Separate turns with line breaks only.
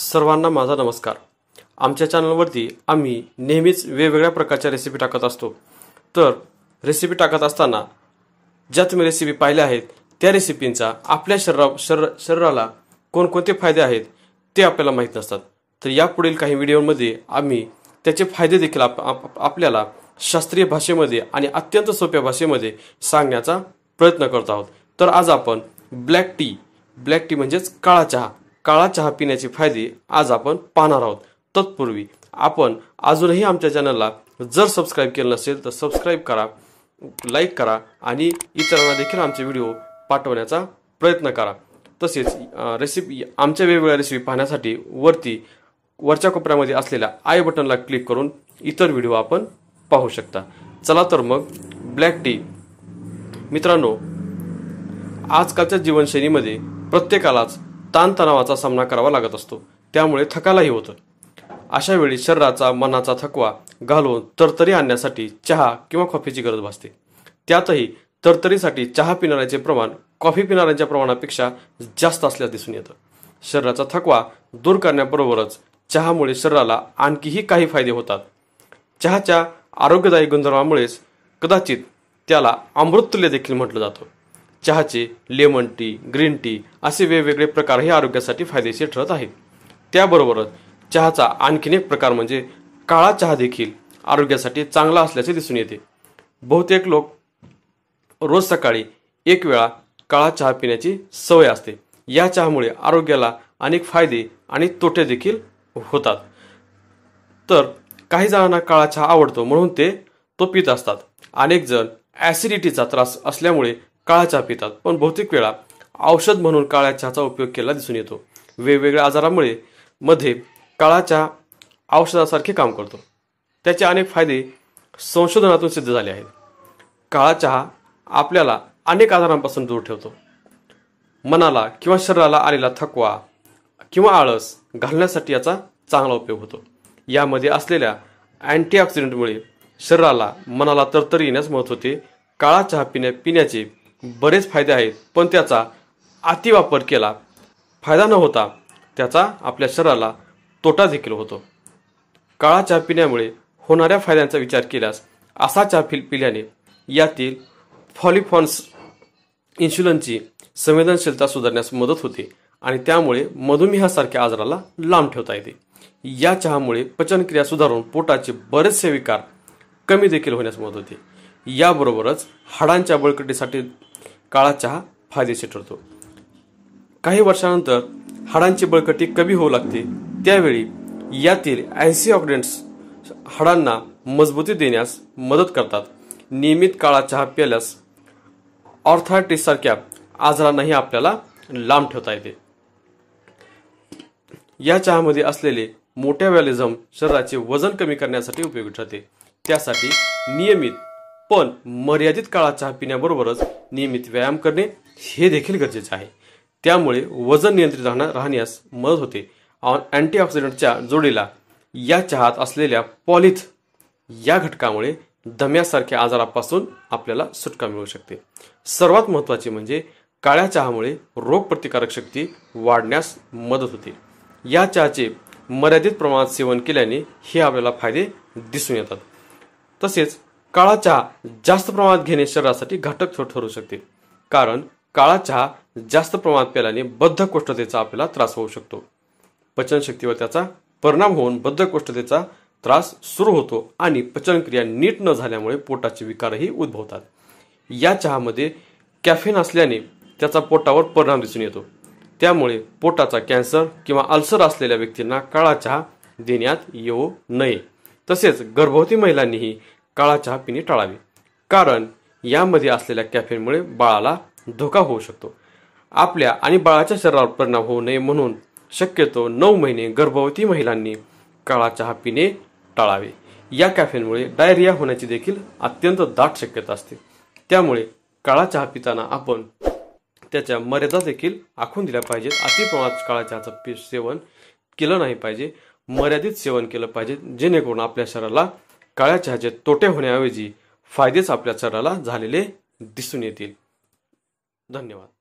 सर्वांना माझा नमस्कार आमच्या चॅनलवरती आम्ही नेहमीच वेगवेगळ्या प्रकारच्या रेसिपी टाकत असतो तर रेसिपी टाकत असताना ज्या तुम्ही रेसिपी पाहिल्या आहेत त्या रेसिपींचा आपल्या शरीरा शर शरीराला कोणकोणते फायदे आहेत ते आपल्याला माहीत नसतात तर यापुढील काही व्हिडिओमध्ये आम्ही त्याचे फायदे देखील आप आपल्याला शास्त्रीय भाषेमध्ये आणि अत्यंत सोप्या भाषेमध्ये सांगण्याचा प्रयत्न करत आहोत तर आज आपण ब्लॅक टी ब्लॅक टी म्हणजेच काळा चहा काळा चहा पिण्याचे फायदे आज आपण पाहणार आहोत तत्पूर्वी आपण अजूनही आमच्या चॅनलला जर सबस्क्राईब केलं नसेल तर सबस्क्राईब करा लाईक करा आणि इतरांना देखील आमचे व्हिडिओ पाठवण्याचा प्रयत्न करा तसेच रेसिपी आमच्या वेगवेगळ्या रेसिपी पाहण्यासाठी वरती वरच्या कोपऱ्यामध्ये असलेल्या आय बटनला क्लिक करून इतर व्हिडिओ आपण पाहू शकता चला तर मग ब्लॅक टी मित्रांनो आजकालच्या जीवनशैलीमध्ये प्रत्येकालाच ताणतणावाचा सामना करावा लागत असतो त्यामुळे थकालाही होतं अशा वेळी शरीराचा मनाचा थकवा घालवून तरतरी आणण्यासाठी चहा किंवा कॉफीची गरज भासते त्यातही तरतरीसाठी चहा पिणाऱ्याचे प्रमाण कॉफी पिणाऱ्यांच्या प्रमाणापेक्षा जास्त असल्यास दिसून येतं शरीराचा थकवा दूर करण्याबरोबरच चहामुळे शरीराला आणखीही काही फायदे होतात चहाच्या आरोग्यदायी गुणधर्मामुळेच कदाचित त्याला अमृततुल्य देखील म्हटलं जातं चहाचे लेमन टी ग्रीन टी असे वेगवेगळे प्रकार हे आरोग्यासाठी फायदेशीर ठरत आहेत त्याबरोबरच चहाचा आणखीन एक प्रकार म्हणजे काळा चहा देखील आरोग्यासाठी चांगला असल्याचे दिसून येते बहुतेक लोक रोज सकाळी एक वेळा काळा चहा पिण्याची सवय असते या चहामुळे आरोग्याला अनेक फायदे आणि तोटे देखील होतात तर काही जणांना काळा चहा आवडतो म्हणून ते तो पित असतात अनेक जण ॲसिडिटीचा त्रास असल्यामुळे काळा चहा पितात पण बहुतेक वेळा औषध म्हणून काळ्या चहाचा उपयोग केला दिसून येतो वेगवेगळ्या आजारामुळे मध्ये काळा चहा औषधासारखे काम करतो त्याचे अनेक फायदे संशोधनातून सिद्ध झाले आहेत काळा चहा आपल्याला अनेक आजारांपासून दूर ठेवतो मनाला किंवा शरीराला आलेला थकवा किंवा आळस घालण्यासाठी याचा चांगला उपयोग होतो यामध्ये असलेल्या अँटीऑक्सिडेंटमुळे शरीराला मनाला तरतरी येण्यास मदत होते काळा चहा पिण्या पिण्याचे बरेच फायदे आहेत पण त्याचा अतिवापर केला फायदा न होता त्याचा आपल्या शरीराला तोटा देखील होतो काळा चहा पिण्यामुळे होणाऱ्या फायद्यांचा विचार केल्यास असा चहा पि पिल्याने यातील फॉलिफॉन्स इन्शुलनची संवेदनशीलता सुधारण्यास मदत होते आणि त्यामुळे मधुमेहासारख्या आजाराला लांब ठेवता येते या चहामुळे पचनक्रिया सुधारून पोटाचे बरेचसे विकार कमी देखील होण्यास मदत होते याबरोबरच हाडांच्या बळकटीसाठी काळा चहा फायदेशीर ठरतो काही वर्षानंतर हाडांची बळकटी कमी होऊ लागते त्यावेळी यातील अँटीऑक्सिडंट्स हाडांना मजबूती देण्यास मदत करतात नियमित काळा चहा प्याल्यास ऑर्थायटिससारख्या आजारांनाही आपल्याला लांब ठेवता येते या चहामध्ये असलेले मोठ्या व्हॅलिझम शरीराचे वजन कमी करण्यासाठी उपयोगी ठरते त्यासाठी नियमित पण मर्यादित काळा चहा पिण्याबरोबरच नियमित व्यायाम करणे हे देखील गरजेचे आहे त्यामुळे वजन नियंत्रित राहण्यास मदत होते अँटीऑक्सिडंटच्या जोडीला या चहात असलेल्या पॉलिथ या घटकामुळे दम्यासारख्या आजारापासून आपल्याला सुटका मिळू शकते सर्वात महत्त्वाचे म्हणजे काळ्या चहामुळे रोगप्रतिकारक शक्ती वाढण्यास मदत होते या चहाचे मर्यादित प्रमाणात सेवन केल्याने हे आपल्याला फायदे दिसून येतात तसेच काळा चहा जास्त प्रमाणात घेणे शरीरासाठी घातक ठरू शकते कारण काळा चहा जास्त प्रमाणात प्याल्याने बद्धकोष्ठतेचा आपल्याला त्रास होऊ शकतो पचनशक्तीवर त्याचा परिणाम होऊन बद्धकोष्ठतेचा त्रास सुरू होतो आणि पचनक्रिया नीट न झाल्यामुळे पोटाचे विकारही उद्भवतात या चहामध्ये कॅफेन असल्याने त्याचा पोटावर परिणाम दिसून येतो त्यामुळे पोटाचा कॅन्सर किंवा अल्सर असलेल्या व्यक्तींना काळा चहा देण्यात येऊ नये तसेच गर्भवती महिलांनीही काळा चहा पिणे टाळावे कारण यामध्ये असलेल्या कॅफेनमुळे बाळाला धोका होऊ शकतो आपल्या आणि बाळाच्या शरीरावर परिणाम होऊ नये म्हणून शक्यतो नऊ महिने गर्भवती महिलांनी काळा चहा पिणे टाळावे या कॅफेनमुळे डायरिया होण्याची देखील अत्यंत दाट शक्यता असते त्यामुळे काळा चहा पिताना आपण त्याच्या मर्यादा देखील आखून दिल्या पाहिजेत अतिप्रमाणात काळा चहाचं पी सेवन केलं नाही पाहिजे मर्यादित सेवन केलं पाहिजे जेणेकरून आपल्या शरीराला काळ्या चहाचे तोटे होण्याऐवजी फायदेच आपल्या चराला झालेले दिसून येतील धन्यवाद